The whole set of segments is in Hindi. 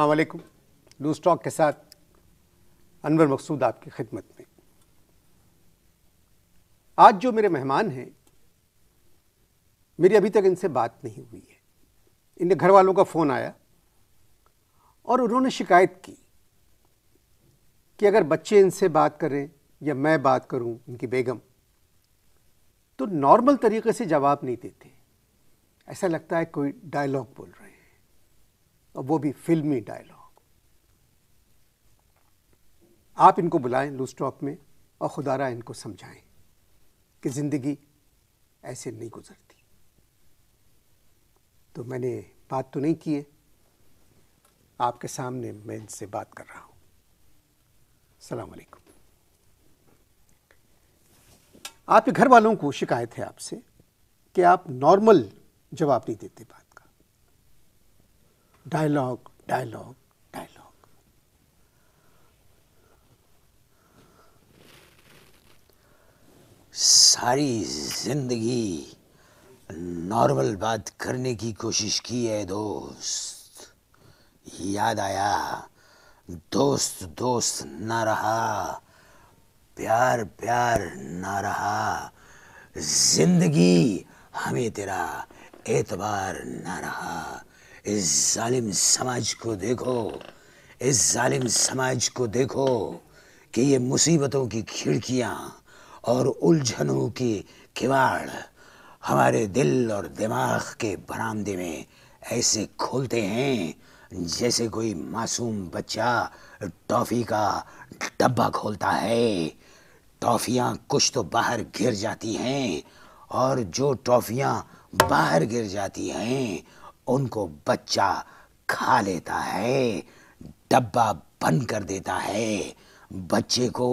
अलैक्म लूज टॉक के साथ अनवर मकसूद आपकी खिदमत में आज जो मेरे मेहमान हैं मेरी अभी तक इनसे बात नहीं हुई है इनके घर वालों का फ़ोन आया और उन्होंने शिकायत की कि अगर बच्चे इनसे बात करें या मैं बात करूं इनकी बेगम तो नॉर्मल तरीके से जवाब नहीं देते ऐसा लगता है कोई डायलॉग बोल रहे हैं और वो भी फिल्मी डायलॉग आप इनको बुलाएं लू टॉक में और खुदारा इनको समझाएं कि ज़िंदगी ऐसे नहीं गुजरती तो मैंने बात तो नहीं की है आपके सामने मैं इनसे बात कर रहा हूं सलामकुम आपके घर वालों को शिकायत है आपसे कि आप नॉर्मल जवाब नहीं देते पाए dialogue, dialogue, डायलॉग सारी जिंदगी नॉर्मल बात करने की कोशिश की है दोस्त याद आया दोस्त दोस्त ना रहा प्यार प्यार ना रहा जिंदगी हमें तेरा एतबार ना रहा इस जालिम समाज को देखो इस जालिम समाज को देखो कि ये मुसीबतों की खिड़कियाँ और उलझनों की किवाड़ हमारे दिल और दिमाग के बरामदे में ऐसे खोलते हैं जैसे कोई मासूम बच्चा टॉफ़ी का डब्बा खोलता है टॉफियां कुछ तो बाहर गिर जाती हैं और जो टॉफियां बाहर गिर जाती हैं उनको बच्चा खा लेता है डब्बा बंद कर देता है बच्चे को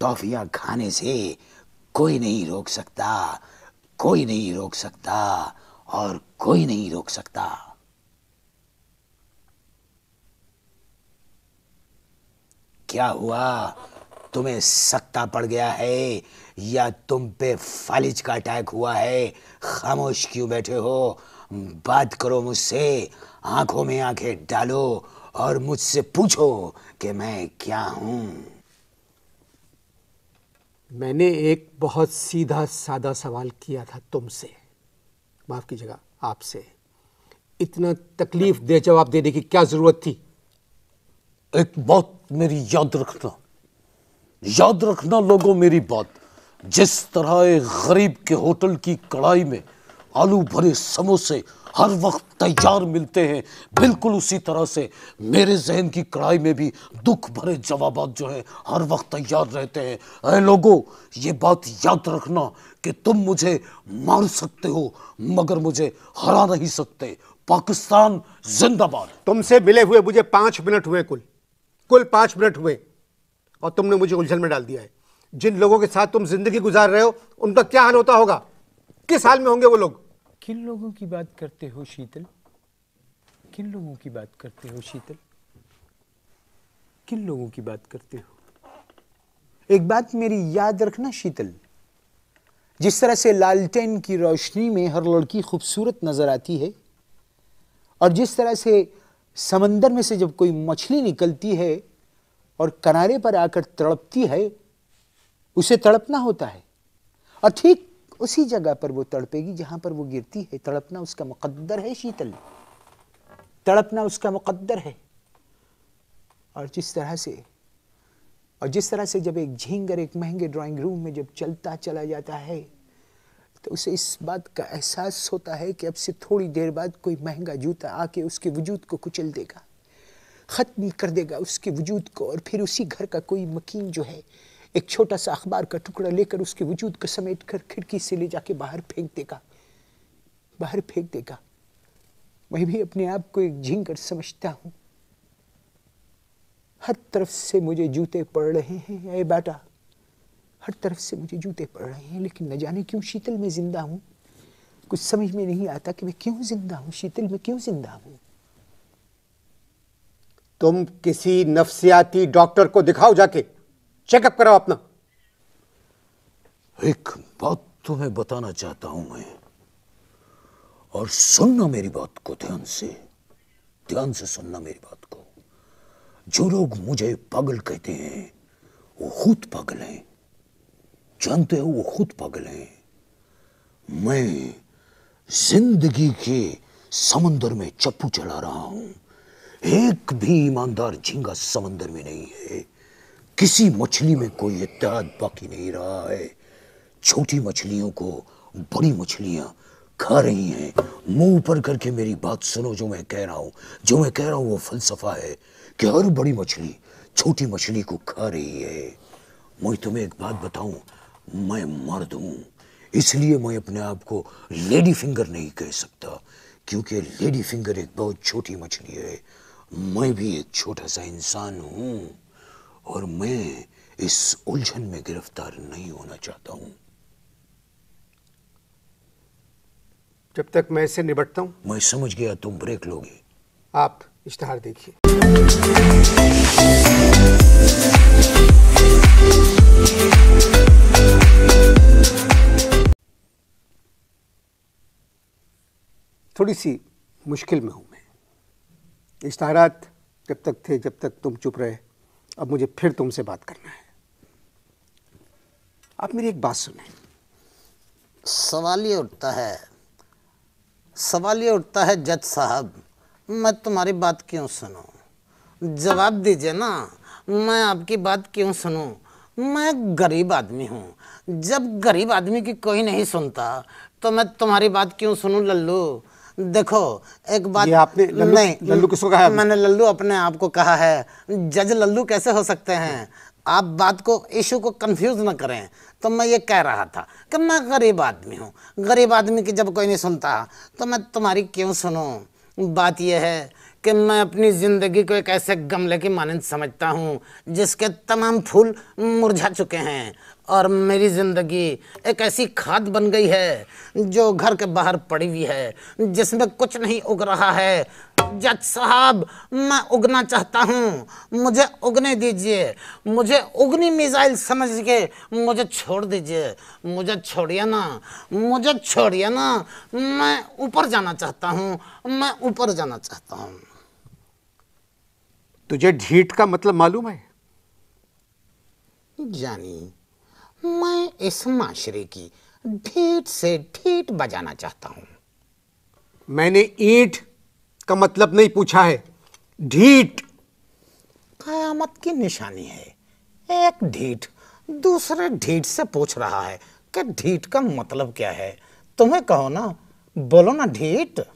टॉफिया खाने से कोई नहीं रोक सकता कोई नहीं रोक सकता और कोई नहीं रोक सकता क्या हुआ तुम्हें सत्ता पड़ गया है या तुम पे फालिज का अटैक हुआ है खामोश क्यों बैठे हो बात करो मुझसे आंखों में आंखें डालो और मुझसे पूछो कि मैं क्या हूं मैंने एक बहुत सीधा सादा सवाल किया था तुमसे माफ़ कीजिएगा आपसे इतना तकलीफ दे जवाब देने की क्या ज़रूरत थी एक बात मेरी याद रखना याद रखना लोगों मेरी बात जिस तरह एक गरीब के होटल की कढ़ाई में आलू भरे समोसे हर वक्त तैयार मिलते हैं बिल्कुल उसी तरह से मेरे जहन की कढ़ाई में भी दुख भरे जवाब जो हैं हर वक्त तैयार रहते हैं अरे लोगों ये बात याद रखना कि तुम मुझे मार सकते हो मगर मुझे हरा नहीं सकते पाकिस्तान जिंदाबाद तुमसे मिले हुए मुझे पाँच मिनट हुए कुल कुल पाँच मिनट हुए और तुमने मुझे उलझन में डाल दिया है जिन लोगों के साथ तुम जिंदगी गुजार रहे हो उनका क्या हाल होता होगा किस हाल में होंगे वो लोग किन लोगों की बात करते हो शीतल किन लोगों की बात करते हो शीतल किन लोगों की बात करते हो एक बात मेरी याद रखना शीतल जिस तरह से लालटेन की रोशनी में हर लड़की खूबसूरत नजर आती है और जिस तरह से समंदर में से जब कोई मछली निकलती है और किनारे पर आकर तड़पती है उसे तड़पना होता है और ठीक उसी जगह पर वो तड़पेगी जहां पर वो गिरती है तड़पना उसका मुकद्दर है शीतल तड़पना उसका मुकद्दर है और जिस तरह से और जिस तरह से जब एक झींगर एक महंगे ड्राइंग रूम में जब चलता चला जाता है तो उसे इस बात का एहसास होता है कि अब से थोड़ी देर बाद कोई महंगा जूता आके उसके वजूद को कुचल देगा ख़त्म कर देगा उसके वजूद को और फिर उसी घर का कोई मकीन जो है एक छोटा सा अखबार का टुकड़ा लेकर उसके वजूद को समेट कर खिड़की से ले जाके बाहर फेंक देगा बाहर फेंक देगा मैं भी अपने आप को एक झिंगर समझता हूं हर तरफ से मुझे जूते पड़ रहे हैं अरे बेटा हर तरफ से मुझे जूते पड़ रहे हैं लेकिन न जाने क्यों शीतल में ज़िंदा हूं कुछ समझ में नहीं आता कि मैं क्यों ज़िंदा हूं शीतल में क्यों ज़िंदा हूं तुम किसी नफ्सियाती डॉक्टर को दिखाओ जाके चेकअप कराओ अपना एक बात तुम्हें बताना चाहता हूं मैं और सुनना मेरी बात को ध्यान से ध्यान से सुनना मेरी बात को जो लोग मुझे पागल कहते हैं वो खुद पागल हैं जानते हो वो खुद पागल हैं मैं जिंदगी के समंदर में चप्पू चला रहा हूं एक भी ईमानदार झींगा समंदर में नहीं है किसी मछली में कोई इत्याद बाकी नहीं रहा है छोटी मछलियों को बड़ी मछलियां खा रही हैं मुंह ऊपर करके मेरी बात सुनो जो मैं कह रहा हूं जो मैं कह रहा हूं वो फलसफा है कि हर बड़ी मछली छोटी मछली को खा रही है मैं तुम्हें एक बात बताऊं मैं मर्द हूं इसलिए मैं अपने आप को लेडी फिंगर नहीं कह सकता क्योंकि लेडी फिंगर एक बहुत छोटी मछली है मैं भी एक छोटा सा इंसान हूँ और मैं इस उलझन में गिरफ्तार नहीं होना चाहता हूं जब तक मैं इससे निपटता हूं मैं समझ गया तुम ब्रेक लोगे आप इश्तहार देखिए थोड़ी सी मुश्किल में हूं मैं इश्तहारात जब तक थे जब तक तुम चुप रहे अब मुझे फिर तुमसे बात करना है आप मेरी एक बात सुने सवाल ये उठता है सवाल ये उठता है जज साहब मैं तुम्हारी बात क्यों सुनूं जवाब दीजिए ना मैं आपकी बात क्यों सुनूं मैं गरीब आदमी हूँ जब गरीब आदमी की कोई नहीं सुनता तो मैं तुम्हारी बात क्यों सुनूं लल्लू देखो एक बात आपने लल्लू, नहीं किसको कहा मैंने लल्लू अपने आप को कहा है जज लल्लू कैसे हो सकते हैं आप बात को इशू को कंफ्यूज ना करें तो मैं ये कह रहा था कि मैं गरीब आदमी हूँ गरीब आदमी की जब कोई नहीं सुनता तो मैं तुम्हारी क्यों सुनूँ बात यह है कि मैं अपनी ज़िंदगी को एक ऐसे गमले की मानंद समझता हूँ जिसके तमाम फूल मुरझा चुके हैं और मेरी ज़िंदगी एक ऐसी खाद बन गई है जो घर के बाहर पड़ी हुई है जिसमें कुछ नहीं उग रहा है जज साहब मैं उगना चाहता हूँ मुझे उगने दीजिए मुझे उगनी मिसाइल समझ के मुझे छोड़ दीजिए मुझे छोड़िए ना मुझे छोड़िए ना मैं ऊपर जाना चाहता हूँ मैं ऊपर जाना चाहता हूँ तुझे ढीठ का मतलब मालूम है जानी मैं इस माशरे की ढीठ से ढीठ बजाना चाहता हूं मैंने ईट का मतलब नहीं पूछा है ढीठ कयामत की निशानी है एक ढीठ दूसरे ढीठ से पूछ रहा है कि ढीठ का मतलब क्या है तुम्हें कहो ना बोलो ना ढीठ